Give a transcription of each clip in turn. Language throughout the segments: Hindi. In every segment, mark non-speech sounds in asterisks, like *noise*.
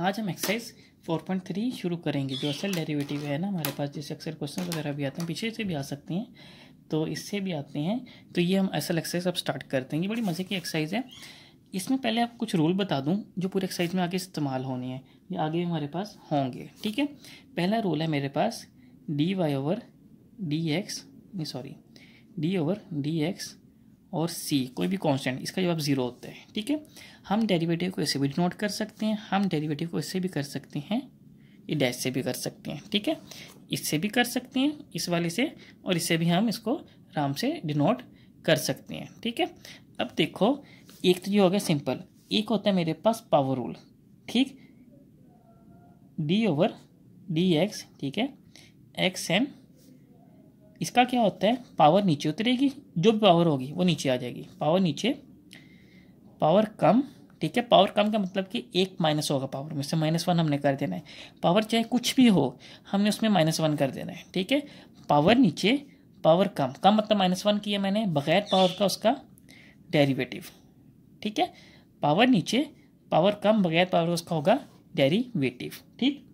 आज हम एक्सरसाइज 4.3 शुरू करेंगे जो असल डेरिवेटिव है ना हमारे पास जैसे अक्सर क्वेश्चन वगैरह भी आते हैं पीछे से भी आ सकते हैं तो इससे भी आते हैं तो ये हम असल एक्सरसाइज अब स्टार्ट करते हैं ये बड़ी मज़े की एक्सरसाइज है इसमें पहले आप कुछ रूल बता दूँ जो पूरे एक्सरसाइज में आगे इस्तेमाल होने हैं ये आगे हमारे पास होंगे ठीक है पहला रूल है मेरे पास D Y over D X नहीं sorry D over D X और सी कोई भी कांस्टेंट इसका जवाब ज़ीरो होता है ठीक है हम डेरिवेटिव को ऐसे भी डिनोट कर सकते हैं हम डेरिवेटिव को ऐसे भी कर सकते हैं ये डैश से भी कर सकते हैं ठीक है इससे भी कर सकते हैं इस वाले से और इससे भी हम इसको आराम से डिनोट कर सकते हैं ठीक है अब देखो एक तो ये हो गया सिंपल एक होता है मेरे पास पावर रूल ठीक डी ओवर डी एक्स ठीक है एक्स एंड इसका क्या होता है पावर नीचे उतरेगी जो भी पावर होगी वो नीचे आ जाएगी पावर नीचे पावर कम ठीक है पावर कम का मतलब कि एक माइनस होगा पावर में से माइनस वन हमने कर देना है पावर चाहे कुछ भी हो हमने उसमें माइनस वन कर देना है ठीक है पावर नीचे पावर कम कम मतलब माइनस वन किया मैंने बगैर पावर का उसका डेरिवेटिव ठीक है पावर नीचे पावर कम बगैर पावर उसका होगा डेरिवेटिव ठीक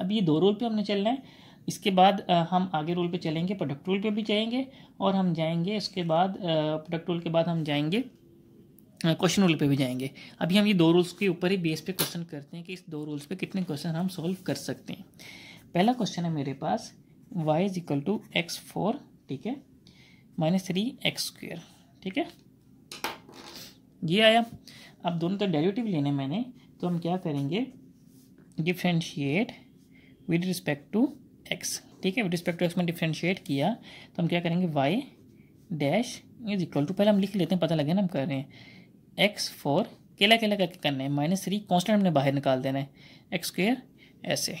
अब ये दो रोल पे हमने चलना है इसके बाद हम आगे रूल पे चलेंगे प्रोडक्ट रूल पे भी जाएंगे और हम जाएंगे इसके बाद प्रोडक्ट रूल के बाद हम जाएंगे क्वेश्चन रूल पे भी जाएंगे अभी हम ये दो रूल्स के ऊपर ही बेस पे क्वेश्चन करते हैं कि इस दो रूल्स पे कितने क्वेश्चन हम सॉल्व कर सकते हैं पहला क्वेश्चन है मेरे पास Y is equal to X four ठीक है माइनस थ्री एक्स स्क्वेयर ठीक है ये आया अब दोनों तो डेरिवेटिव लेने मैंने तो हम क्या करेंगे differentiate with respect to x ठीक है विद रिस्पेक्ट टू एक्स में डिफ्रेंशिएट किया तो हम क्या करेंगे Y dash is equal to पहले हम लिख लेते हैं पता लगे ना हम कर रहे हैं एक्स फोर केला केला करके करना है माइनस थ्री कॉन्स्टेंट हमने बाहर निकाल देना है एक्स स्क्र ऐसे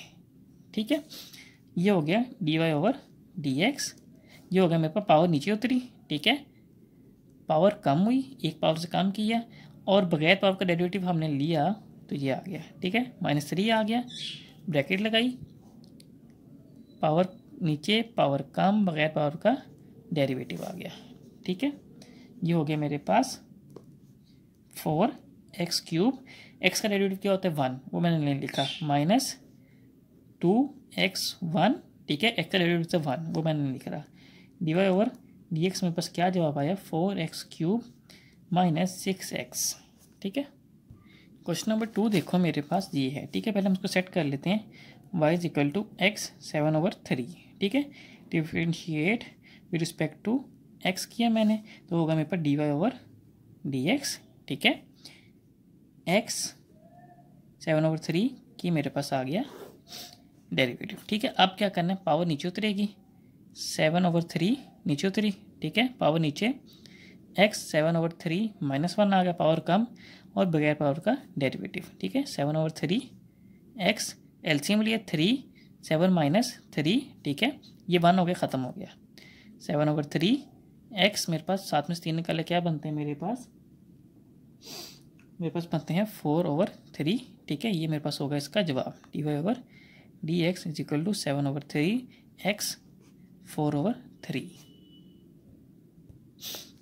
ठीक है ये हो गया D Y over D x ये हो गया मेरे पास पावर नीचे उतरी ठीक है पावर कम हुई एक पावर से कम किया और बगैर पावर का डेरिवेटिव हमने लिया तो ये आ गया ठीक है माइनस थ्री आ गया ब्रैकेट लगाई पावर नीचे पावर कम बगैर पावर का डेरिवेटिव आ गया ठीक है ये हो गया मेरे पास फोर एक्स क्यूब एक्स का डेरिवेटिव क्या होता है वन वो मैंने नहीं लिखा माइनस टू एक्स वन ठीक है एक्स का डेरिवेटिव से वन वो मैंने नहीं लिख रहा D Y over D X मेरे पास क्या जवाब आया four x cube minus six X ठीक है क्वेश्चन नंबर टू देखो मेरे पास ये है ठीक है पहले हम इसको सेट कर लेते हैं Y is equal to X seven over three ठीक है differentiate with respect to x किया मैंने तो होगा मेरे पास D Y over D x ठीक है एक्स सेवन ओवर थ्री की मेरे पास आ गया डेरिवेटिव ठीक है अब क्या करना है पावर नीचे उतरेगी सेवन ओवर थ्री नीचे उतरी ठीक है पावर नीचे X seven over three minus one आ गया पावर कम और बगैर पावर का डेरिवेटिव ठीक है seven over three X LCM लिया थ्री सेवन माइनस थ्री ठीक है ये वन हो गया ख़त्म हो गया सेवन ओवर थ्री एक्स मेरे पास सात में से तीन निकाले क्या बनते हैं मेरे पास मेरे पास बनते हैं फोर ओवर थ्री ठीक है ये मेरे पास होगा इसका जवाब D Y over D X is equal to seven over three X four over three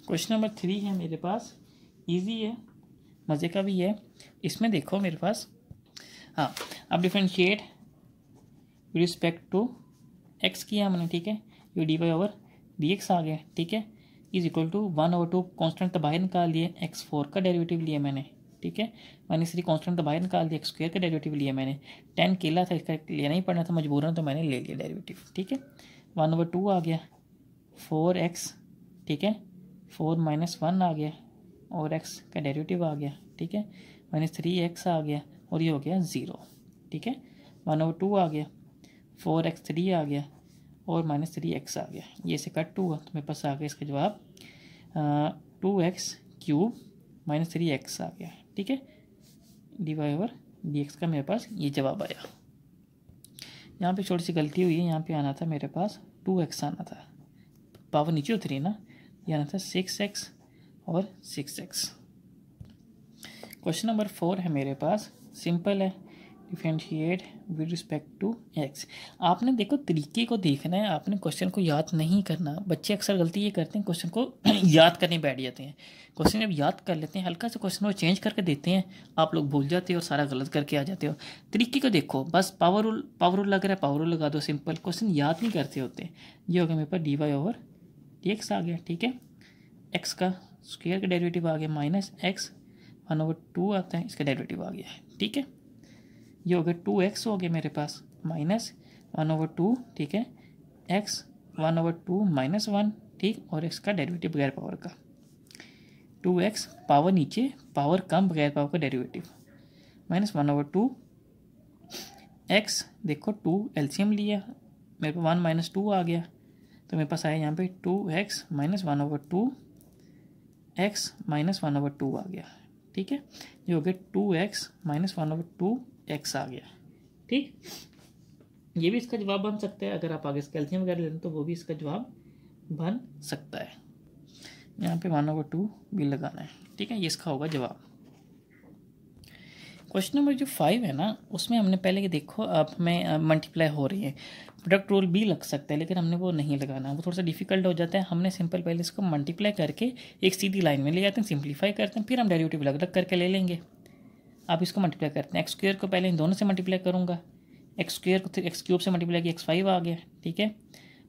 question number three है मेरे पास इजी है मज़े का भी है इसमें देखो मेरे पास हाँ अब differentiate with respect to x किया हमने ठीक है ये D Y over D x आ गया ठीक है is equal to one over two constant तो बाहर निकाल लिए एक्स फोर का डेरिवेटिव लिया मैंने ठीक है मैंने इसी कॉन्स्टेंट तो बाहर निकाल दिया एक्स स्क्वायर का डेरिवेटिव लिया मैंने टेन केला था इसका लेना ही पड़ना था मजबूरन तो मैंने ले लिया डेरिवेटिव ठीक है वन ओवर टू आ गया फोर एक्स ठीक है फोर माइनस वन आ गया और एक्स का डेरिवेटिव आ गया ठीक है माइनस थ्री एक्स आ गया और ये हो गया ज़ीरो ठीक है वन ओवर टू आ गया फोर एक्स थ्री आ गया और माइनस थ्री एक्स आ गया ये से कट टू हुआ तो मेरे पास आ गया इसका जवाब two x cube minus three X आ गया ठीक है D Y over D X का मेरे पास ये जवाब आया यहाँ पे छोटी सी गलती हुई है यहाँ पे आना था मेरे पास टू एक्स आना था पावर नीचे उतरी ना ये आना था सिक्स एक्स और six X question number four है मेरे पास सिंपल है differentiate with respect to X आपने देखो तरीके को देखना है आपने क्वेश्चन को याद नहीं करना बच्चे अक्सर गलती ये करते हैं क्वेश्चन को *clears throat* याद करने बैठ जाते हैं क्वेश्चन जब याद कर लेते हैं हल्का सा क्वेश्चन वो चेंज करके देते हैं आप लोग भूल जाते हो और सारा गलत करके आ जाते हो तरीके को देखो बस पावर रूल पावर रूल लग रहा है पावर रूल लगा दो सिंपल क्वेश्चन याद नहीं करते होते ये हो गया मेरे पास D Y over D x आ गया ठीक है एक्स का स्क्वेयर का डेरिवेटिव आ गया minus X one over two आता है इसका डेरिवेटिव आ गया है ठीक है ये हो गया टू एक्स हो गया मेरे पास माइनस वन ओवर टू ठीक है X one over two minus one ठीक और एक्स का डेरिवेटिव बगैर पावर का टू एक्स पावर नीचे पावर कम बगैर पावर का derivative minus one over two X देखो टू एलसीएम लिया मेरे पास वन माइनस टू आ गया तो मेरे पास आया यहाँ पे two X minus one over two X minus one over two आ गया ठीक है ये हो गया two X minus one over two x आ गया ठीक ये भी इसका जवाब बन सकता है अगर आप आगे कैल्शियम वगैरह लें तो वो भी इसका जवाब बन सकता है यहाँ पे वन ओवर टू भी लगाना है ठीक है ये इसका होगा जवाब क्वेश्चन नंबर जो फाइव है ना उसमें हमने पहले ये देखो अब हमें मल्टीप्लाई हो रही है प्रोडक्ट रूल भी लग सकता है लेकिन हमने वो नहीं लगाना वो थोड़ा सा डिफिकल्ट हो जाता है हमने सिंपल पहले इसको मल्टीप्लाई करके एक सीधी लाइन में ले जाते हैं सिंप्लीफाई करते हैं फिर हम डेरिवेटिव अलग अलग करके ले लेंगे आप इसको मल्टीप्लाई करते हैं एक्स स्क्र को पहले इन दोनों से मल्टीप्लाई करूँगा एक्स स्क्र को फिर एक्स क्यूब से मल्टीप्लाई किया एक्स फाइव आ गया ठीक है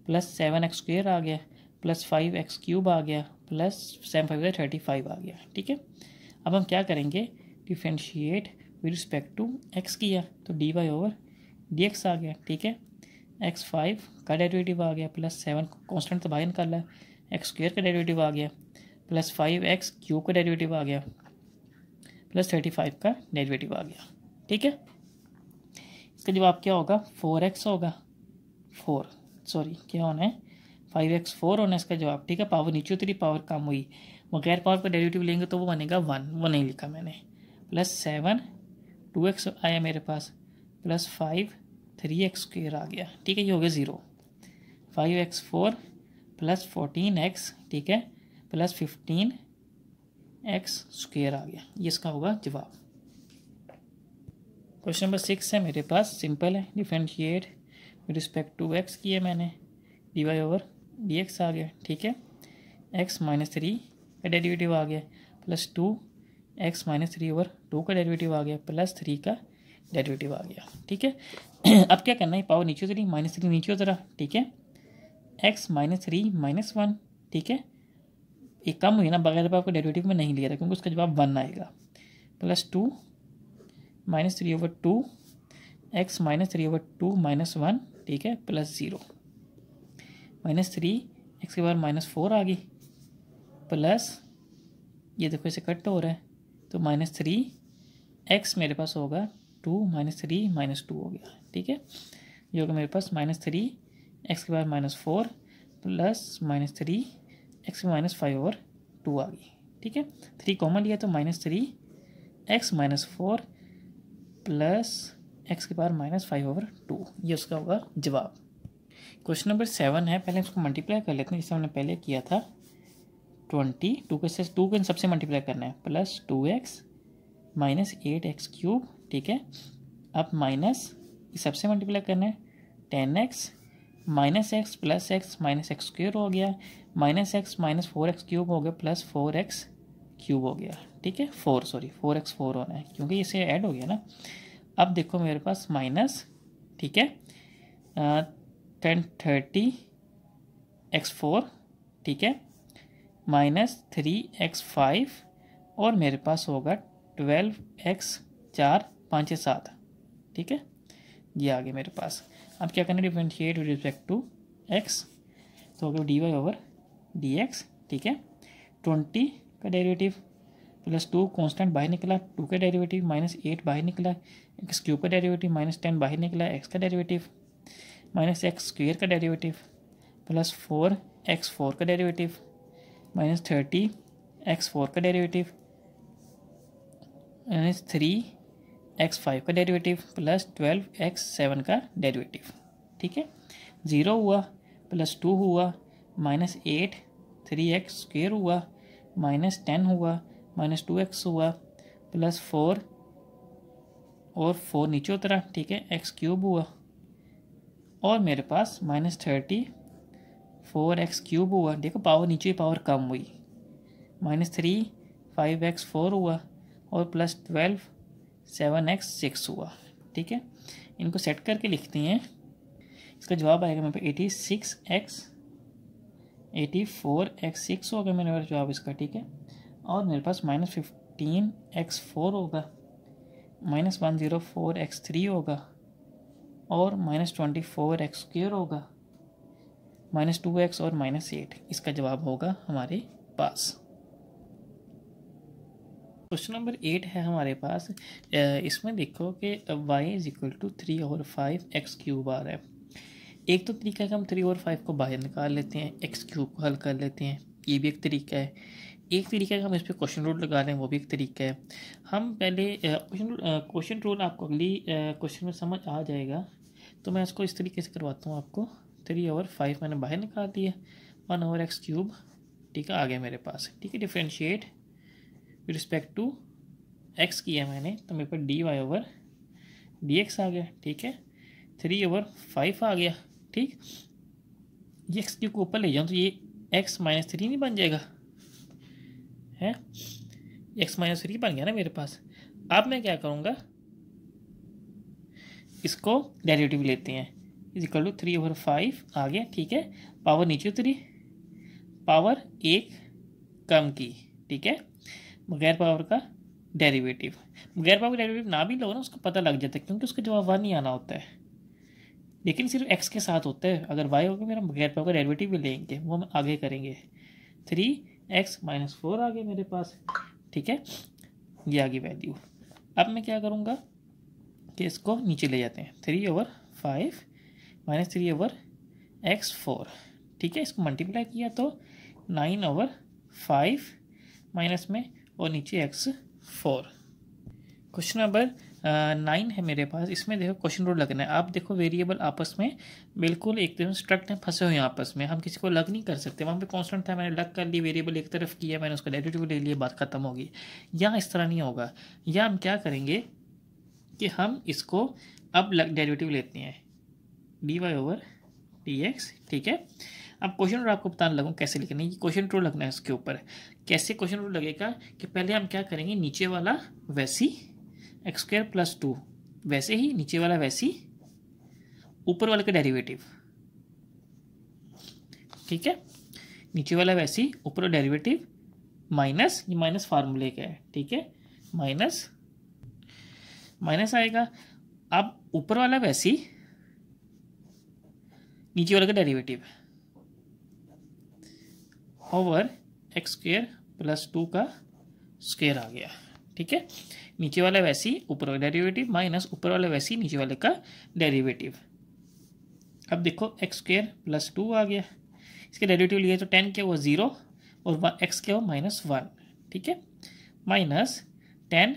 प्लस सेवन एक्स स्क्र आ गया प्लस फाइव एक्स क्यूब आ गया plus seven five thirty five आ गया ठीक है अब हम क्या करेंगे differentiate with respect to x किया तो D Y over D x आ गया ठीक है एक्स फाइव का डेरिवेटिव आ गया प्लस सेवन कॉन्स्टेंट तो भाई निकाला एक्स स्क्र का डेरिवेटिव आ गया प्लस फाइव एक्स क्यूब का डेरिवेटिव आ गया प्लस थर्टी फाइव का डेरिवेटिव आ गया ठीक है इसका जवाब क्या होगा फोर एक्स होगा फोर सॉरी क्या होना है फाइव एक्स फोर होना है इसका जवाब ठीक है पावर नीचे उतरी पावर कम हुई बगैर पावर का डेरिवेटिव लेंगे तो वो बनेगा वन वो नहीं लिखा मैंने प्लस सेवन टू एक्स आया मेरे पास plus five three x square आ गया ठीक है ये हो गया zero five x four plus fourteen X ठीक है प्लस फिफ्टीन एक्स स्क्र आ गया ये इसका होगा जवाब क्वेश्चन नंबर सिक्स है मेरे पास सिंपल है differentiate with respect to x किया मैंने D Y over D x आ गया ठीक है एक्स माइनस थ्री का डेरीवेटिव आ गया plus two X minus three over two का डेरिवेटिव आ गया प्लस थ्री का डेरिवेटिव आ गया ठीक है *clears throat* अब क्या करना है पावर नीचे उतरी माइनस थ्री नीचे उतरा ठीक है X minus three minus one ठीक है एक कम हुई ना बगैर तो आपको डेरिवेटिव में नहीं लिया था क्योंकि उसका जवाब वन आएगा plus two minus three over two X minus three over two minus one ठीक है plus zero minus three X के पावर माइनस फोर आ गई प्लस ये देखो इसे कट तो हो रहा है तो माइनस थ्री एक्स मेरे पास होगा two minus three minus two हो गया ठीक है ये होगा मेरे पास माइनस थ्री एक्स के बाद minus four plus minus three X में माइनस फाइव और टू आ गई ठीक है थ्री कॉमन लिया तो minus three x minus four plus X के power minus five over two ये उसका होगा जवाब क्वेश्चन नंबर सेवन है पहले इसको मल्टीप्लाई कर लेते हैं जिसे हमने पहले किया था ट्वेंटी टू के से टू को सबसे मल्टीप्लाई करना है plus two X minus eight X cube ठीक है अब माइनस सबसे मल्टीप्लाई करना है ten X minus X plus x minus x square हो गया minus X minus four x cube हो गया प्लस फोर एक्स क्यूब हो गया ठीक है four sorry four x four होना है क्योंकि इसे ऐड हो गया ना अब देखो मेरे पास माइनस ठीक है टेन थर्टी एक्स फोर ठीक है माइनस थ्री एक्स फाइव और मेरे पास होगा ट्वेल्व एक्स चार पाँच सात ठीक है ये आ गया मेरे पास अब क्या करना differentiate with respect to X तो हो गया D Y over D x ठीक है ट्वेंटी का डेरिवेटिव प्लस टू कॉन्स्टेंट बाहर निकला टू का डेरिवेटिव माइनस एट बाहर निकला एक्स क्यूब का डेरिवेटिव माइनस टेन बाहर निकला एक्स का डेरिवेटिव माइनस एक्स स्क्वेयर का derivative plus four x four का derivative minus thirty x four का derivative minus three x five का derivative plus twelve x seven का डेरिवेटिव ठीक है ज़ीरो हुआ प्लस टू हुआ minus eight three x square हुआ माइनस टेन हुआ माइनस टू एक्स हुआ प्लस फोर और फोर नीचे उतरा ठीक है एक्स क्यूब हुआ और मेरे पास minus thirty four x cube हुआ देखो पावर नीचे पावर कम हुई minus three five x four हुआ और plus twelve seven x six हुआ ठीक है इनको सेट करके लिखते हैं इसका जवाब आएगा मेरे पे eighty six x eighty four x six होगा मेरे पास जवाब इसका ठीक है और मेरे पास माइनस फिफ्टीन एक्स फोर होगा minus one zero four x three होगा और minus twenty four x square होगा माइनस टू एक्स और माइनस एट इसका जवाब होगा हमारे पास क्वेश्चन नंबर एट है हमारे पास इसमें देखो कि y is equal to three और फाइव एक्स क्यूब आ रहा है एक तो तरीका है कि हम थ्री और फाइव को बाहर निकाल लेते हैं एक्स क्यूब को हल कर लेते हैं ये भी एक तरीका है एक तरीका है हम इस पर क्वेश्चन रूल लगा रहे हैं वो भी एक तरीका है हम पहले क्वेश्चन क्वेश्चन रूल आपको अगली क्वेश्चन में समझ आ जाएगा तो मैं इसको इस तरीके से करवाता हूँ आपको थ्री ओवर फाइव मैंने बाहर निकाल दिया वन ओवर एक्स क्यूब ठीक है आ गया मेरे पास ठीक है differentiate with respect to x किया मैंने तो मेरे पास D Y over D x आ गया ठीक है थ्री ओवर फाइव आ गया ठीक ये एक्स क्यूब को ऊपर ले जाऊँ तो ये एक्स माइनस थ्री नहीं बन जाएगा है एक्स माइनस थ्री बन गया ना मेरे पास अब मैं क्या करूँगा इसको डेरिवेटिव लेते हैं is equal to three over five आगे ठीक है पावर नीचे उतरी पावर एक कम की ठीक है बगैर पावर का डेरिवेटिव बगैर पावर डेरिवेटिव ना भी लो ना उसको पता लग जाता है क्योंकि उसका जवाब वन ही आना होता है लेकिन सिर्फ एक्स के साथ होता है अगर वाई होगा मेरा बगैर पावर का डेरिवेटिव भी लेंगे वो हम आगे करेंगे थ्री एक्स माइनस फोर आ गया मेरे पास ठीक है ये आ गई वैल्यू अब मैं क्या करूँगा कि इसको नीचे ले जाते हैं three over five minus three over x four ठीक है इसको मल्टीप्लाई किया तो नाइन ओवर फाइव माइनस में और नीचे x four question number nine है मेरे पास इसमें देखो क्वेश्चन रोड लगना है आप देखो वेरिएबल आपस में बिल्कुल एक तरह स्ट्रक्ट हैं फंसे हुए हैं आपस में हम किसी को लग नहीं कर सकते वहाँ पे कांस्टेंट था मैंने लग कर ली वेरिएबल एक तरफ किया मैंने उसका डेरिवेटिव ले लिया बात ख़त्म होगी यहाँ इस तरह नहीं होगा या हम क्या करेंगे कि हम इसको अब डेरिवेटिव लेते हैं d Y over D x ठीक है अब क्वेश्चन रूल आपको बताने लगूँ कैसे लिखना है क्वेश्चन रूल लगना है उसके ऊपर कैसे क्वेश्चन रूल लगेगा कि पहले हम क्या करेंगे नीचे वाला वैसी एक्स स्क्वायर प्लस टू वैसे ही नीचे वाला वैसी ऊपर वाले का डेरिवेटिव ठीक है नीचे वाला वैसी ऊपर वाला डेरिवेटिव माइनस ये माइनस फार्मूले का है ठीक है माइनस माइनस आएगा अब ऊपर वाला वैसी नीचे वाले का डेरिवेटिव है over x square plus two का स्क्वेयर आ गया ठीक है नीचे वाले वैसी ऊपर वाले डेरिवेटिव माइनस ऊपर वाले वैसी नीचे वाले का डेरिवेटिव अब देखो एक्स स्क्र प्लस टू आ गया इसके डेरिवेटिव लिए तो टेन के हुआ ज़ीरो और एक्स के हुआ माइनस वन ठीक है माइनस टेन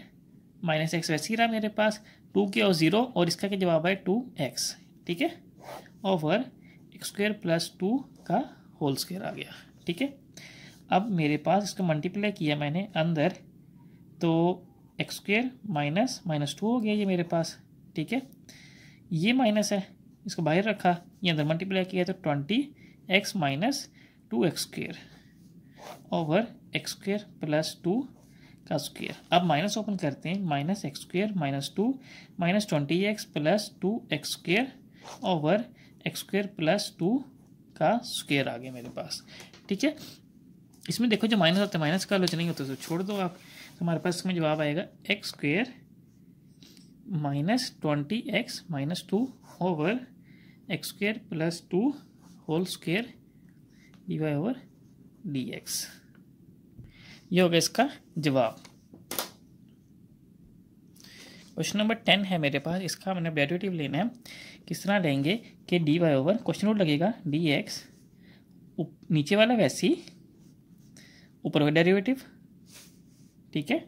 माइनस एक्स वैसी रहा मेरे पास टू के और ज़ीरो और इसका क्या जवाब है टू एक्स ठीक है ओवर स्क्वेयर प्लस टू का होल स्क्वेयर आ गया ठीक है अब मेरे पास इसका मल्टीप्लाई किया मैंने अंदर तो x square minus minus two हो गया ये मेरे पास ठीक है ये माइनस है इसको बाहर रखा ये अंदर मल्टीप्लाई किया तो twenty x minus two x square over x square plus two का स्क्वेयर अब माइनस ओपन करते हैं minus x square minus two minus twenty x plus two x square over x square plus two का स्क्वेयर आ गया मेरे पास ठीक है इसमें देखो जो माइनस होता है माइनस का आलोचना नहीं होता तो छोड़ दो आप तो हमारे पास इसमें जवाब आएगा x square minus twenty x minus two over x square plus two whole square d Y over D x ये हो गया इसका जवाब क्वेश्चन नंबर टेन है मेरे पास इसका मैंने डेरिवेटिव लेना है किस तरह लेंगे कि d Y over question root लगेगा डी एक्स नीचे वाला वैसी ऊपर वाला डेरिवेटिव ठीक है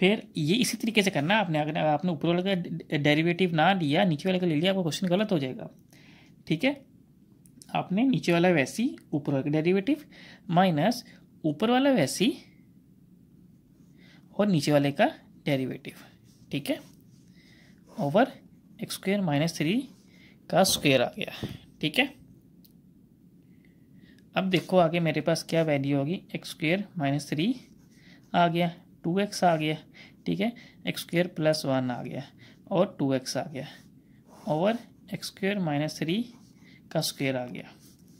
फिर ये इसी तरीके से करना आपने अगर आपने ऊपर वाले का डेरिवेटिव ना लिया नीचे वाले का ले लिया आपका क्वेश्चन गलत हो जाएगा ठीक है आपने नीचे वाला वैसी ऊपर वाले का डेरिवेटिव माइनस ऊपर वाला वैसी और नीचे वाले का डेरिवेटिव ठीक है over x square minus three का स्क्वेयर आ गया ठीक है अब देखो आगे मेरे पास क्या वैल्यू होगी एक्स स्क्वेयर माइनस थ्री आ गया टू एक्स आ गया ठीक है एक्स स्क्वेयर प्लस वन आ गया और टू एक्स आ गया over x square minus three का स्क्वेयर आ गया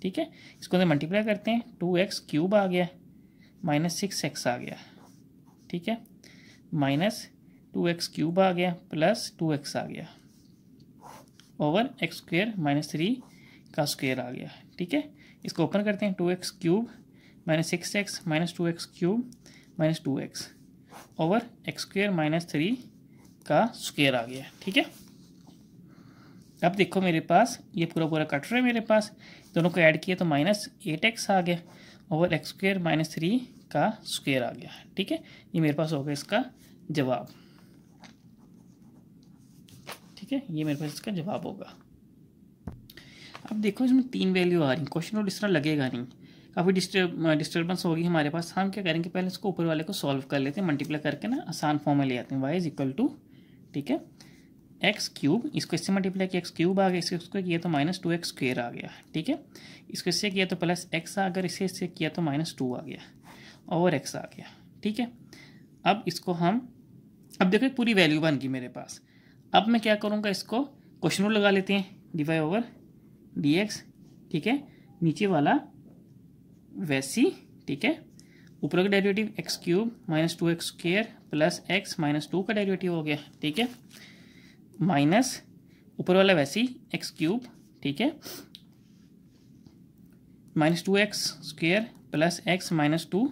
ठीक है इसको हम मल्टीप्लाई करते हैं टू एक्स क्यूब आ गया माइनस सिक्स एक्स आ गया ठीक है माइनस टू एक्स क्यूब आ गया प्लस टू एक्स आ गया over x square minus three का स्क्वेयर आ गया ठीक है इसको ओपन करते हैं two x cube minus six x minus two x cube minus two x over x square minus three का स्क्वेयर आ गया ठीक है अब देखो मेरे पास ये पूरा पूरा कट रहा है मेरे पास दोनों को ऐड किया तो माइनस एट एक्स आ गया over x square minus three का स्क्वेयर आ गया ठीक है ये मेरे पास हो गया इसका जवाब ठीक है ये मेरे पास इसका जवाब होगा अब देखो इसमें तीन वैल्यू आ रही क्वेश्चन और इस तरह लगेगा नहीं काफ़ी डिस्टर्ब डिस्टर्बेंस होगी हमारे पास हम क्या करेंगे पहले इसको ऊपर वाले को सॉल्व कर लेते हैं मल्टीप्लाई करके ना आसान फॉर्म में ले आते हैं वाई इज इक्वल टू ठीक है एक्स क्यूब इसको इससे मल्टीप्लाई किया एक्स क्यूब आ गया इसको इसको किया तो माइनस टू एक्स स्क्वेयर आ गया ठीक है इसको इससे किया तो प्लस एक्स आ गया इससे इससे किया तो माइनस टू आ गया और एक्स आ गया ठीक है अब इसको हम अब देखो पूरी वैल्यू बन गई मेरे पास अब मैं क्या करूँगा इसको क्वेश्चन रूल लगा लेते हैं d Y over D x ठीक है नीचे वाला वैसी ठीक है ऊपर का derivative x cube minus two x square plus x minus two का डेरिवेटिव हो गया ठीक है माइनस ऊपर वाला वैसी एक्स क्यूब ठीक है minus two x square plus x minus two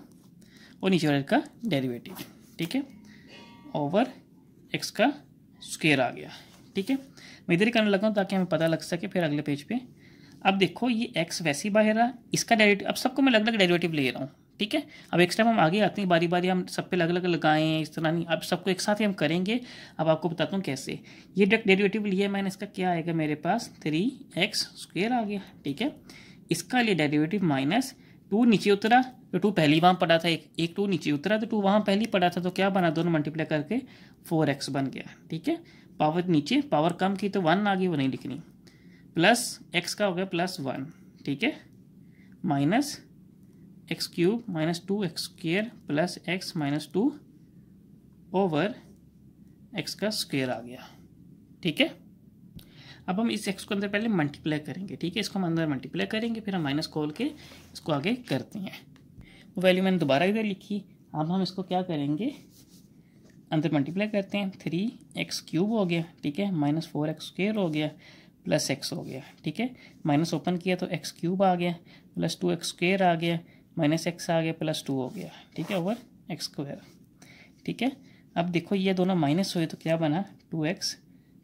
और नीचे वाले का डेरिवेटिव ठीक है ओवर एक्स का स्क्वेयर आ गया ठीक है मैं इधर ही करने लगा हूँ ताकि हमें पता लग सके फिर अगले पेज पे अब देखो ये एक्स वैसी बाहर रहा इसका डायरेटिव अब सबको मैं अलग अलग डेरिवेटिव ले रहा हूँ ठीक है अब एक स्टेप हम आगे आते हैं बारी बारी हम सब पे अलग अलग लगाएं इस तरह नहीं अब सबको एक साथ ही हम करेंगे अब आपको बताता हूँ कैसे ये डायरेक्ट डेरिवेटिव लिया मैंने इसका क्या आएगा मेरे पास थ्री एक्स स्क्वेयर आ गया ठीक है इसका लिए डेरिवेटिव माइनस टू नीचे उतरा तो टू पहली वहाँ पड़ा था एक एक टू नीचे उतरा तो टू वहाँ पहली पड़ा था तो क्या बना दोनों मल्टीप्लाई करके फोर एक्स बन गया ठीक है पावर नीचे पावर कम की तो वन आ गई वो नहीं लिखनी प्लस एक्स का हो गया प्लस वन ठीक है minus x cube minus two x square plus x minus two over x का स्क्वेयर आ गया ठीक है अब हम इस एक्स को अंदर पहले मल्टीप्लाई करेंगे ठीक है इसको हम अंदर मल्टीप्लाई करेंगे फिर हम माइनस खोल के इसको आगे करते हैं वो वैल्यू मैंने दोबारा इधर लिखी अब हम इसको क्या करेंगे अंदर मल्टीप्लाई करते हैं थ्री एक्स क्यूब हो गया ठीक है माइनस फोर एक्स स्क्र हो गया प्लस एक्स हो गया ठीक है माइनस ओपन किया तो एक्स क्यूब आ गया प्लस टू एक्स स्क्र आ गया माइनस एक्स आ गया प्लस टू हो गया ठीक है ओवर एक्स स्क्वायर ठीक है अब देखो ये दोनों माइनस हुए तो क्या बना टू एक्स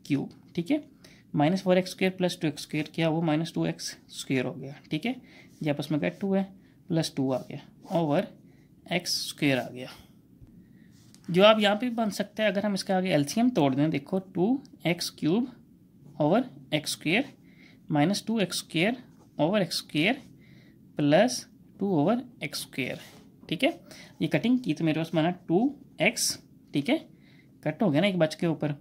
क्यूब ठीक है minus four x square plus two x square क्या वो माइनस टू एक्स स्क्र हो गया ठीक है ये आपस में कट टू है प्लस टू आ गया ओवर एक्स स्क्र आ गया जो आप यहाँ पे बन सकते हैं अगर हम इसका आगे एलसीएम तोड़ दें देखो two x cube over x square minus two x square over x square plus two over x square ठीक है ये कटिंग की तो मेरे पास माना टू एक्स ठीक है कट हो गया ना एक बच के ऊपर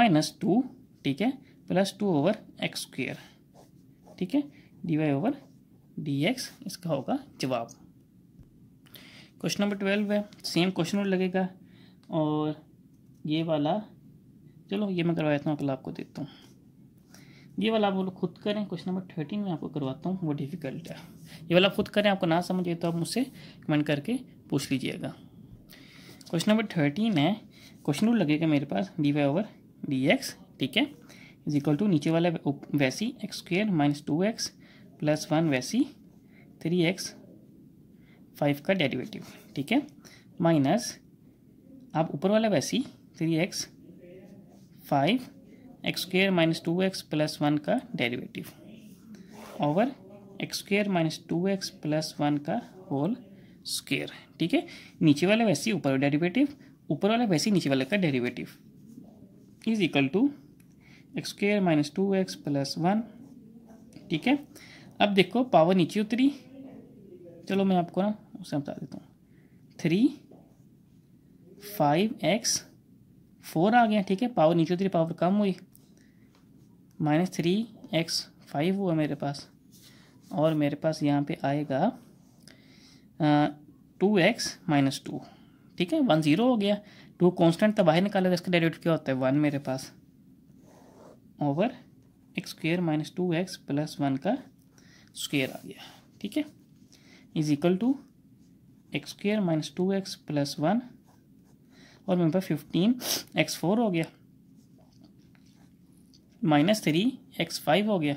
माइनस टू ठीक है plus two over x square ठीक है D Y over D x इसका होगा जवाब क्वेश्चन नंबर ट्वेल्व है सेम क्वेश्चन लगेगा और ये वाला चलो ये मैं करवा देता हूँ अगला आपको देता हूँ ये वाला आप लोग खुद करें क्वेश्चन नंबर थर्टीन में आपको करवाता हूँ वो डिफ़िकल्ट है ये वाला खुद करें आपको ना समझे तो आप मुझसे कमेंट करके पूछ लीजिएगा क्वेश्चन नंबर थर्टीन है क्वेश्चन रूल लगेगा मेरे पास D Y over D x ठीक है इज इक्वल टू नीचे वाला वैसी x square minus two x plus one वैसी थ्री एक्स फाइव का डेरिवेटिव ठीक है माइनस आप ऊपर वाला वैसी three x five x square minus two x plus one का derivative over x square minus two x plus one का होल स्क्र ठीक है नीचे वाला वैसे ऊपर डेरिवेटिव ऊपर वाला वैसे नीचे वाले का derivative is equal to x square minus two x plus one ठीक है अब देखो पावर नीचे उतरी चलो मैं आपको ना उसे बता देता हूँ थ्री फाइव एक्स फोर आ गया ठीक है पावर नीचे उतरी पावर कम हुई माइनस थ्री एक्स फाइव हुआ मेरे पास और मेरे पास यहाँ पे आएगा टू एक्स माइनस टू ठीक है वन ज़ीरो हो गया टू कांस्टेंट तो बाहर निकाले तो इसका डेरिवेटिव क्या होता है वन मेरे पास over x square minus two x plus one का स्क्वेयर आ गया ठीक है is equal to x square minus two x plus one और मेरे पास फिफ्टीन एक्स फोर हो गया माइनस थ्री एक्स फाइव हो गया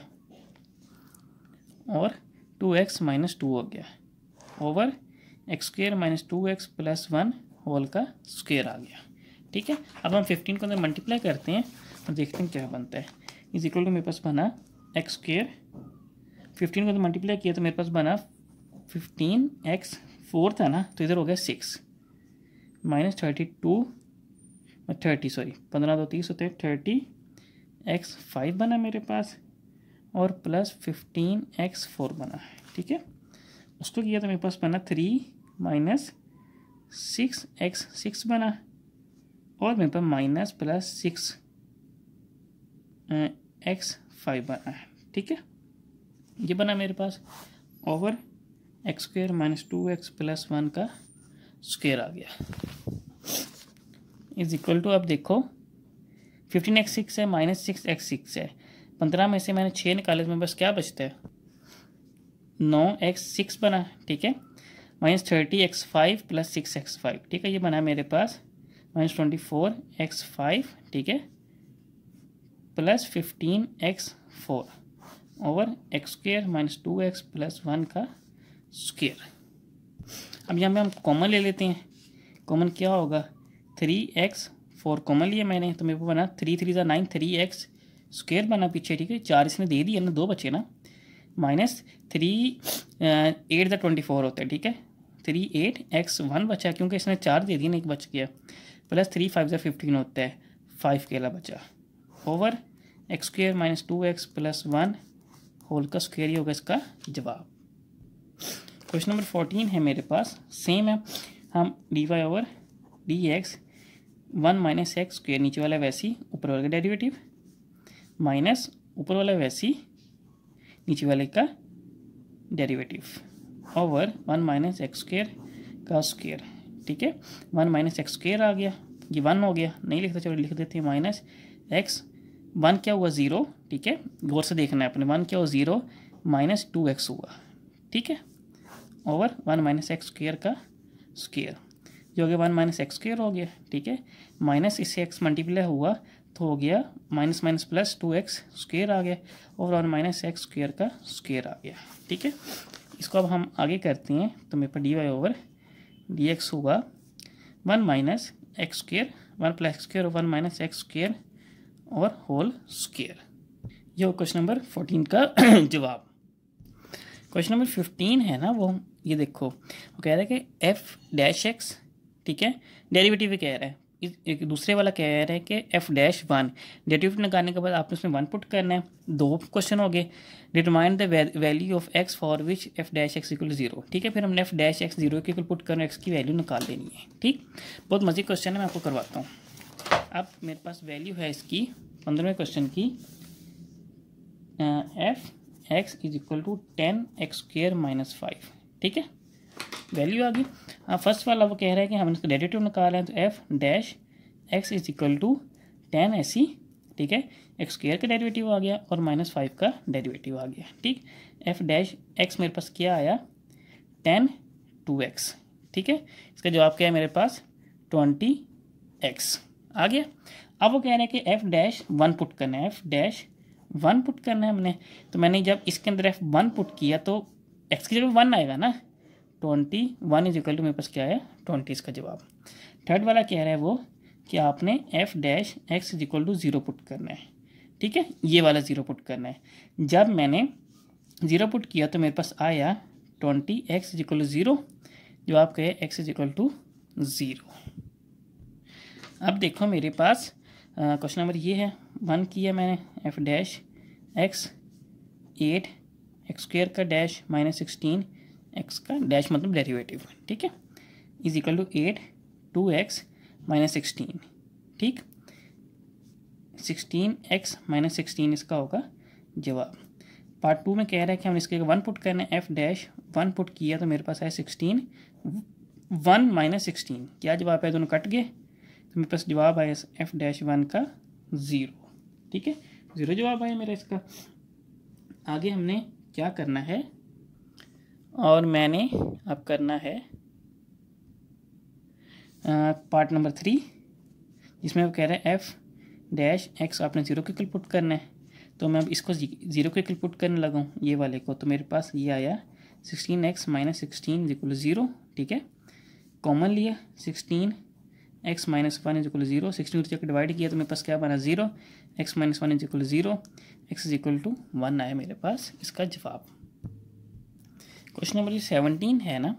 और टू एक्स माइनस टू हो गया over x square minus two x plus one whole का स्क्वेयर आ गया ठीक है अब हम फिफ्टीन को अंदर मल्टीप्लाई करते हैं और देखते हैं क्या बनता है इज इक्वल टू मेरे पास बना एक्स स्क्र फिफ्टीन को अंदर मल्टीप्लाई किया तो मेरे पास बना फिफ्टीन एक्स फोर था ना तो इधर हो गया six minus thirty two thirty sorry पंद्रह दो तीस होते हैं थर्टी एक्स फाइव बना मेरे पास और प्लस फिफ्टीन एक्स फोर बना है ठीक है उसको किया तो मेरे पास बना three minus six x six बना और मेरे पास minus plus six x five बना है ठीक है ये बना मेरे पास over x square minus two x plus one का स्क्वेयर आ गया इज इक्वल टू आप देखो फिफ्टीन एक्स सिक्स है माइनस सिक्स एक्स सिक्स है पंद्रह में से मैंने छः निकाले में बस क्या बचता है नौ एक्स सिक्स बना ठीक है minus thirty x five plus six x five ठीक है ये बना मेरे पास minus twenty four x five ठीक है plus fifteen x four over x square minus two x plus one का स्क्वेयर अब यहाँ पे हम कॉमन ले लेते हैं कॉमन क्या होगा थ्री एक्स फोर कॉमन लिया मैंने तो मेरे को बना थ्री थ्री ज़ा नाइन थ्री एक्स स्क्वेयर बना पीछे ठीक है चार इसने दे दिया ना दो बचे ना माइनस थ्री एट ज़ा ट्वेंटी फोर होता है ठीक है थ्री एट एक्स वन बचा क्योंकि इसने चार दे दिए ना एक बच गया प्लस थ्री फाइव ज़ा फिफ्टीन होता है फाइव केला बचा over x square minus two x plus one whole का स्क्वेयर ही होगा इसका जवाब क्वेश्चन नंबर फोर्टीन है मेरे पास सेम है हम d Y over D x one minus x square नीचे वाला वैसी ऊपर वाले का डेरिवेटिव माइनस ऊपर वाला वैसी नीचे वाले का derivative over one minus x square का स्क्वेयर ठीक है वन माइनस एक्स स्क्र आ गया ये वन हो गया नहीं लिखता चलो लिख देते हैं माइनस एक्स वन क्या हुआ ज़ीरो ठीक है गौर से देखना है अपने वन क्या हुआ ज़ीरो माइनस टू एक्स हुआ ठीक है over one minus x square का स्क्र जो हो गया वन माइनस एक्स स्क्र हो गया ठीक है माइनस इससे एक्स मल्टीप्लाई हुआ तो हो गया minus minus plus two x square आ गया और वन माइनस एक्स स्क्र का स्क्र आ गया ठीक है इसको अब हम आगे करते हैं तो मेरे पर d Y over D x हुआ one minus x square one plus x square one minus x square और होल स्क्र ये क्वेश्चन नंबर फोर्टीन का *clears throat* जवाब क्वेश्चन नंबर फिफ्टीन है ना वो ये देखो वो कह रहा है कि एफ डैश एक्स ठीक है डेरिवेटिव कह रहा है एक दूसरे वाला कह रहा है कि एफ डैश वन डेटिव निकालने के बाद आपने उसमें वन पुट करना है दो क्वेश्चन हो गए determine the value of x for which f dash x equal zero ठीक है फिर हमने एफ डैश एक्स जीरो के इक्वल पुट करना एक्स की वैल्यू निकाल देनी है ठीक बहुत मज़े क्वेश्चन है मैं आपको करवाता हूँ अब मेरे पास वैल्यू है इसकी पंद्रहवें क्वेश्चन की f x is equal to ten x square minus five ठीक है वैल्यू आ गई अब फर्स्ट वाला वो कह रहा है कि हम इसका डेरिवेटिव निकाल रहे हैं तो F dash X is equal to ten S ठीक है एक्स स्क्र का डेरिवेटिव आ गया और माइनस फाइव का डेरिवेटिव आ गया ठीक एफ डैश एक्स मेरे पास क्या आया टेन टू एक्स ठीक है इसका जवाब क्या है मेरे पास ट्वेंटी एक्स आ गया अब वो कह रहे हैं कि एफ डैश वन पुट करना है एफ डैश वन पुट करना है हमने तो मैंने जब इसके अंदर एफ वन पुट किया तो एक्स की जगह वन आएगा ना twenty one is equal to मेरे पास क्या है ट्वेंटी इसका जवाब थर्ड वाला कह रहा है वो कि आपने F dash X is equal to zero put करना है ठीक है ये वाला ज़ीरो पुट करना है जब मैंने ज़ीरो पुट किया तो मेरे पास आया twenty X is equal to zero जो आप कहे X is equal to zero अब देखो मेरे पास क्वेश्चन नंबर ये है वन किया मैंने F dash X eight X square का डैश माइनस सिक्सटीन एक्स का डैश मतलब डेरिवेटिव ठीक है is equal to eight two X minus sixteen ठीक सिक्सटीन एक्स माइनस सिक्सटीन इसका होगा जवाब पार्ट टू में कह रहा है कि हम इसके वन पुट करना है एफ डैश वन पुट किया तो मेरे पास है सिक्सटीन वन माइनस सिक्सटीन क्या जवाब है दोनों कट गए तो मेरे पास जवाब आया एफ डैश वन का ज़ीरो ठीक है ज़ीरो जवाब आया मेरा इसका आगे हमने क्या करना है और मैंने अब करना है पार्ट नंबर थ्री जिसमें आप कह रहे हैं एफ़ डैश एक्स आपने ज़ीरो के कल पुट करना है तो मैं अब इसको ज़ीरो के कल पुट करने लगाऊँ ये वाले को तो मेरे पास ये आया sixteen X minus sixteen equal zero ठीक है कॉमन लिया sixteen X minus one is equal zero sixteen को जब डिवाइड किया तो मेरे पास क्या बना zero X minus one is equal zero X is equal to one आया मेरे पास इसका जवाब क्वेश्चन नंबर सेवनटीन है ना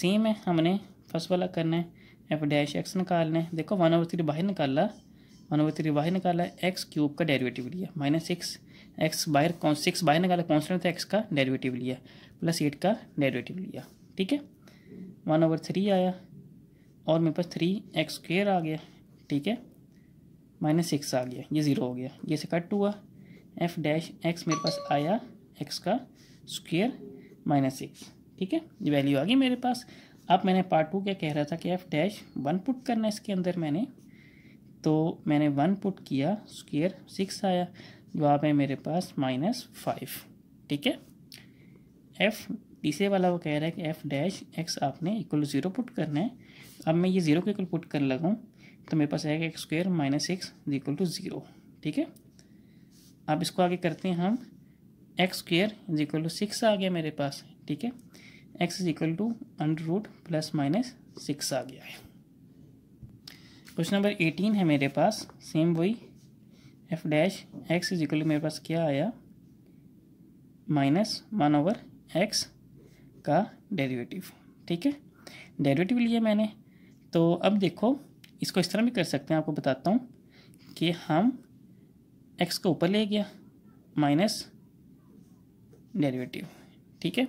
सेम है हमने फर्स्ट वाला करना है एफ डैश एक्स निकालना है देखो वन ओवर थ्री बाहर निकाला वन ओवर थ्री बाहर निकाला एक्स क्यूब का डेरिवेटिव लिया माइनस सिक्स एक्स बाहर कौन सिक्स बाहर निकाला कॉन्स्टेंट था एक्स का डेरिवेटिव लिया प्लस एट का डेरिवेटिव लिया ठीक है वन ओवर थ्री आया और मेरे पास थ्री एक्स स्क्र आ गया ठीक है माइनस सिक्स आ गया ये ज़ीरो हो गया ये से कट हुआ एफ डैश एक्स मेरे पास आया एक्स का स्क्वेयर माइनस सिक्स ठीक है ये वैल्यू आ गई मेरे पास अब मैंने पार्ट टू क्या कह रहा था कि एफ डैश वन पुट करना है इसके अंदर मैंने तो मैंने वन पुट किया स्क्वेयर सिक्स आया जवाब है मेरे पास माइनस फाइव ठीक है एफ तीसरे वाला वो कह रहा है कि एफ डैश एक्स आपने इक्वल ज़ीरो पुट करना है अब मैं ये जीरो के इक्वल पुट कर लगाऊँ तो मेरे पास आएगा x square minus X equal to zero ठीक है अब इसको आगे करते हैं हम X square equal to six आ गया मेरे पास ठीक है X is equal to under root plus minus six आ गया है क्वेश्चन नंबर एटीन है मेरे पास सेम वही F dash X is equal to मेरे पास क्या आया माइनस वन ओवर एक्स का डेरिवेटिव ठीक है डेरिवेटिव लिया मैंने तो अब देखो इसको इस तरह भी कर सकते हैं आपको बताता हूँ कि हम एक्स को ऊपर ले गया माइनस डेरिवेटिव ठीक है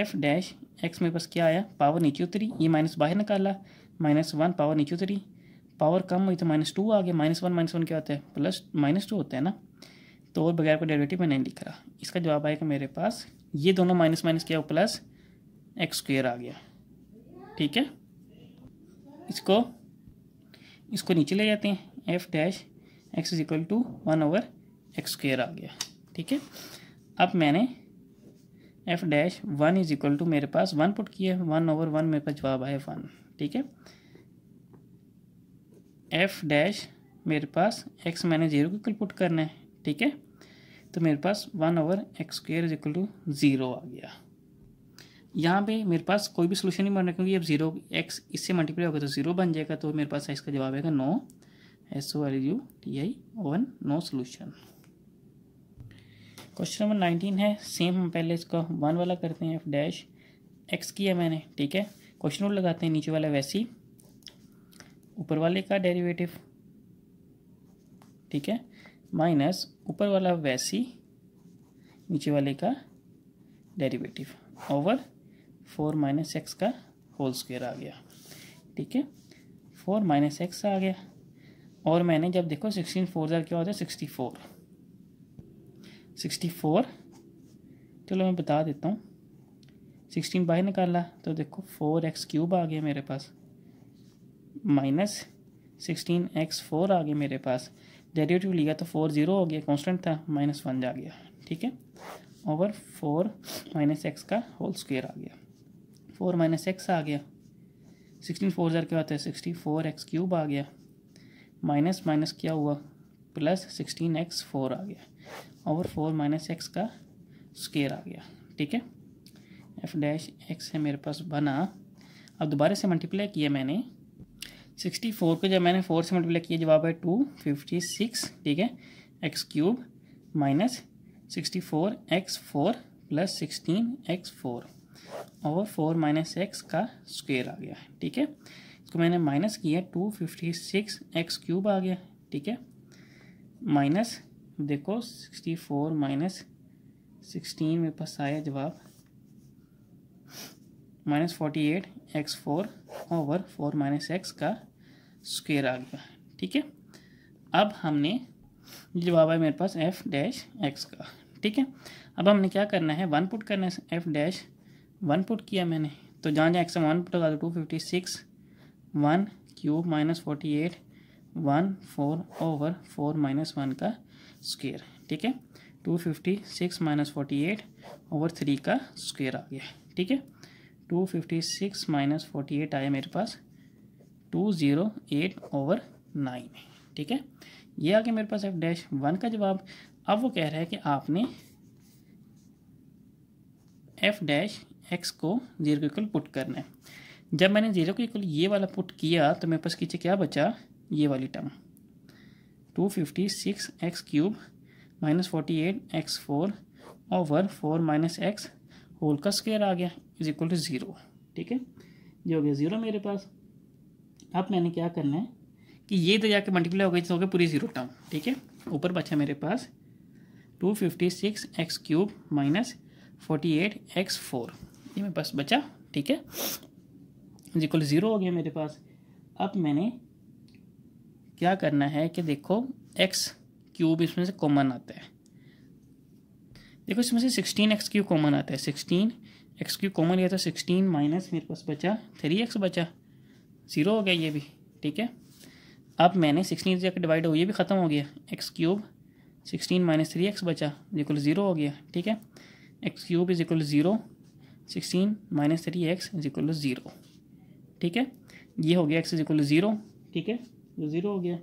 एफ डैश एक्स मेरे पास क्या आया पावर नीचे उतरी ये माइनस बाहर निकाला माइनस वन पावर नीचे उतरी पावर कम हुई तो माइनस टू आ गया माइनस वन माइनस वन क्या होता है प्लस माइनस टू होता है ना तो और बगैर को डेरिवेटिव में नहीं लिख रहा इसका जवाब आएगा मेरे पास ये दोनों माइनस माइनस क्या हो प्लस एक्स स्क्र आ गया ठीक है इसको इसको नीचे ले जाते हैं F dash X is equal to one over x square आ गया ठीक है अब मैंने F dash one is equal to मेरे पास वन पुट किया है वन ओवर वन मेरे पास जवाब आया वन ठीक है एफ डैश मेरे पास एक्स मैंने जीरो को पुट करना है ठीक है तो मेरे पास one over x square is equal to zero आ गया यहाँ पे मेरे पास कोई भी सोल्यूशन नहीं बन रहा क्योंकि अब जीरो एक्स इससे मल्टीप्लाई होगा तो जीरो बन जाएगा तो मेरे पास इसका जवाब आएगा no S O L U T I one no solution question number nineteen है सेम हम पहले इसका वन वाला करते हैं एफ डैश एक्स किया मैंने ठीक है क्वेश्चन रूल लगाते हैं नीचे वाला वैसी ऊपर वाले का डेरिवेटिव ठीक है माइनस ऊपर वाला वैसी नीचे वाले का derivative over four minus X का होल स्क्वेयर आ गया ठीक है फोर माइनस एक्स आ गया और मैंने जब देखो सिक्सटीन फोर ज़ार क्या होता है सिक्सटी फोर सिक्सटी फोर चलो मैं बता देता हूँ सिक्सटीन बाहर निकाला तो देखो फोर एक्स क्यूब आ गया मेरे पास माइनस सिक्सटीन एक्स फोर आ गया मेरे पास डेरिवेटिव लिया तो फोर ज़ीरो हो गया कांस्टेंट था माइनस वन जा गया ठीक है ओवर फोर माइनस एक्स का होल स्क्वेयर आ गया फोर माइनस एक्स आ गया सिक्सटीन फोर ज़र क्या होता है सिक्सटी फोर एक्स क्यूब आ गया माइनस माइनस क्या हुआ प्लस सिक्सटीन एक्स फोर आ गया और फोर माइनस एक्स का स्केयर आ गया ठीक है एफ डैश एक्स है मेरे पास बना अब दोबारा से मल्टीप्लाई किया मैंने सिक्सटी फोर को जब मैंने फोर से मल्टीप्लाई किया जवाब है टू फिफ्टी सिक्स ठीक है x cube minus sixty four x four plus sixteen X four और फोर माइनस एक्स का स्क्वेयर आ गया है ठीक है इसको मैंने माइनस किया two fifty six X cube आ गया ठीक है माइनस देखो सिक्सटी फोर माइनस सिक्सटीन मेरे पास आया जवाब minus forty eight X four over four minus X का स्क्वेयर आ गया ठीक है अब हमने जवाब है मेरे पास एफ डैश एक्स का ठीक है अब हमने क्या करना है वन पुट करना है एफ डैश वन पुट किया मैंने तो जहाँ जहाँ एक्सएम वन पुट होगा तो two fifty six one cube minus forty eight one four over four minus one का स्क्वेयर ठीक है two fifty six minus forty eight over three का स्क्वेयर आ गया ठीक है two fifty six minus forty eight आया मेरे पास two zero eight over nine ठीक है ये आ गया मेरे पास एफ डैश वन का जवाब अब वो कह रहा है कि आपने एफ डैश एक्स को जीरो के इक्वल पुट करना है जब मैंने जीरो के इक्वल ये वाला पुट किया तो मेरे पास खींचे क्या बचा ये वाली term two fifty six X cube minus forty eight X four over four minus X whole का स्क्वेयर आ गया इज इक्वल टू ज़ीरो ठीक है ये हो गया ज़ीरो मेरे पास अब मैंने क्या करना है कि ये तो जाके मल्टीप्लाई हो गई तो हो गया पूरी ज़ीरो टर्म ठीक है ऊपर बचा मेरे पास two fifty six X cube minus forty eight X four ये मेरे पास बचा ठीक है जी इक्वल ज़ीरो हो गया मेरे पास अब मैंने क्या करना है कि देखो एक्स क्यूब इसमें से कॉमन आता है देखो इसमें से सिक्सटीन एक्स क्यूब कॉमन आता है सिक्सटीन एक्स क्यू कॉमन गया था सिक्सटीन माइनस मेरे पास बचा थ्री एक्स बचा ज़ीरो हो गया ये भी ठीक है अब मैंने सिक्सटीन से डिवाइड हो ये भी ख़त्म हो गया X cube sixteen minus three X बचा जिकल ज़ीरो हो गया ठीक है x cube is equal zero sixteen minus three X is equal to zero ठीक है ये हो गया X is equal to zero ठीक है जो ज़ीरो हो गया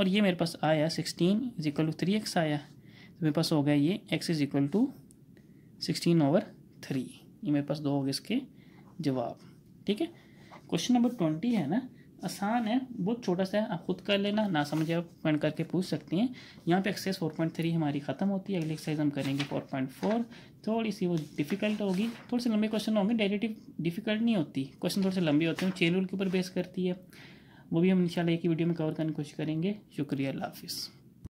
और ये मेरे पास आया sixteen is equal to three X आया तो मेरे पास हो गया ये X is equal to sixteen over three ये मेरे पास दो हो गए इसके जवाब ठीक है क्वेश्चन नंबर ट्वेंटी है ना आसान है बहुत छोटा सा है आप खुद कर लेना ना समझे आप कमेंट करके पूछ सकते हैं यहाँ पे एक्सरसाइज फोर पॉइंट थ्री हमारी ख़त्म होती है अगली एक्सरसाइज हम करेंगे फोर पॉइंट फोर थोड़ी सी वो डिफिकल्ट होगी थोड़े से लंबे क्वेश्चन होंगे डायरेटिव डिफिकल्ट नहीं होती क्वेश्चन थोड़े से लंबे होते हैं चेन रूल के ऊपर बेस करती है वो भी हम इंशाल्लाह एक ही वीडियो में कवर करने की कोशिश करेंगे शुक्रिया अल्लाह हाफिज़